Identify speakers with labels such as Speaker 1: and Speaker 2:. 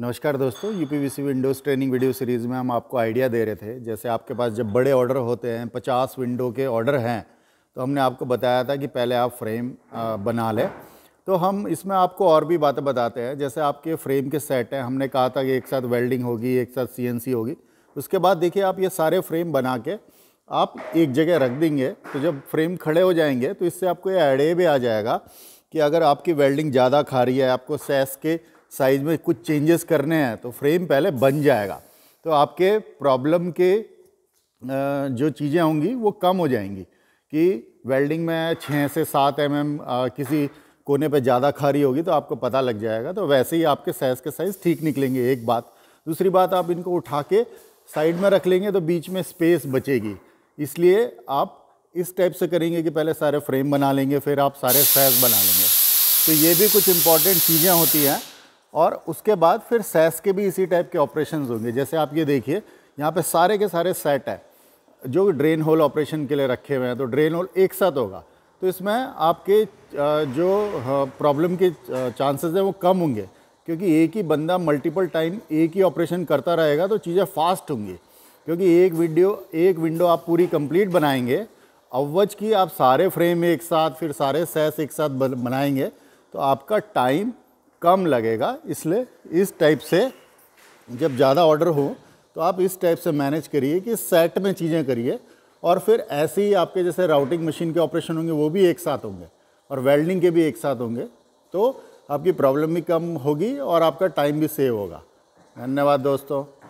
Speaker 1: नमस्कार दोस्तों UPVC windows training video series में हम आपको आइडिया दे रहे थे जैसे आपके पास जब बड़े ऑर्डर होते हैं पचास विंडो के ऑर्डर हैं तो हमने आपको बताया था कि पहले आप फ्रेम बना लें तो हम इसमें आपको और भी बातें बताते हैं जैसे आपके फ्रेम के सेट हैं हमने कहा था कि एक साथ वेल्डिंग होगी एक साथ सी होगी उसके बाद देखिए आप ये सारे फ्रेम बना के आप एक जगह रख देंगे तो जब फ्रेम खड़े हो जाएंगे तो इससे आपको ये आइडिया भी आ जाएगा कि अगर आपकी वेल्डिंग ज़्यादा खा रही है आपको सेस के साइज़ में कुछ चेंजेस करने हैं तो फ्रेम पहले बन जाएगा तो आपके प्रॉब्लम के जो चीज़ें होंगी वो कम हो जाएंगी कि वेल्डिंग में छः से सात एम mm, एम किसी कोने पे ज़्यादा खारी होगी तो आपको पता लग जाएगा तो वैसे ही आपके साइज़ के साइज़ ठीक निकलेंगे एक बात दूसरी बात आप इनको उठा के साइड में रख लेंगे तो बीच में स्पेस बचेगी इसलिए आप इस टाइप से करेंगे कि पहले सारे फ्रेम बना लेंगे फिर आप सारे साइज बना लेंगे तो ये भी कुछ इंपॉर्टेंट चीज़ें होती हैं और उसके बाद फिर सैस के भी इसी टाइप के ऑपरेशन होंगे जैसे आप ये देखिए यहाँ पे सारे के सारे सेट है जो ड्रेन होल ऑपरेशन के लिए रखे हुए हैं तो ड्रेन होल एक साथ होगा तो इसमें आपके जो प्रॉब्लम के चांसेस हैं वो कम होंगे क्योंकि एक ही बंदा मल्टीपल टाइम एक ही ऑपरेशन करता रहेगा तो चीज़ें फास्ट होंगी क्योंकि एक वीडियो एक विंडो आप पूरी कंप्लीट बनाएंगे अवज की आप सारे फ्रेम एक साथ फिर सारे सेस एक साथ बनाएंगे तो आपका टाइम कम लगेगा इसलिए इस टाइप से जब ज़्यादा ऑर्डर हो तो आप इस टाइप से मैनेज करिए कि सेट में चीज़ें करिए और फिर ऐसे ही आपके जैसे राउटिंग मशीन के ऑपरेशन होंगे वो भी एक साथ होंगे और वेल्डिंग के भी एक साथ होंगे तो आपकी प्रॉब्लम भी कम होगी और आपका टाइम भी सेव होगा धन्यवाद दोस्तों